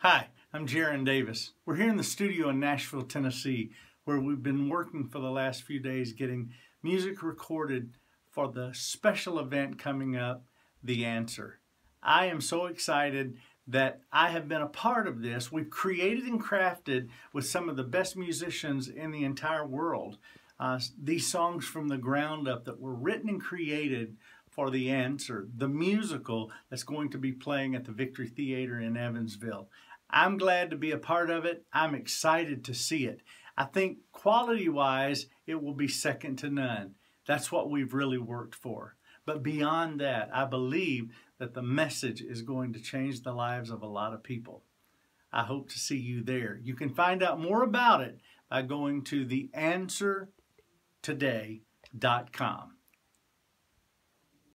Hi, I'm Jaron Davis. We're here in the studio in Nashville, Tennessee, where we've been working for the last few days getting music recorded for the special event coming up, The Answer. I am so excited that I have been a part of this. We've created and crafted with some of the best musicians in the entire world. Uh, these songs from the ground up that were written and created for the Answer, the musical that's going to be playing at the Victory Theater in Evansville. I'm glad to be a part of it. I'm excited to see it. I think quality-wise, it will be second to none. That's what we've really worked for. But beyond that, I believe that the message is going to change the lives of a lot of people. I hope to see you there. You can find out more about it by going to theanswertoday.com.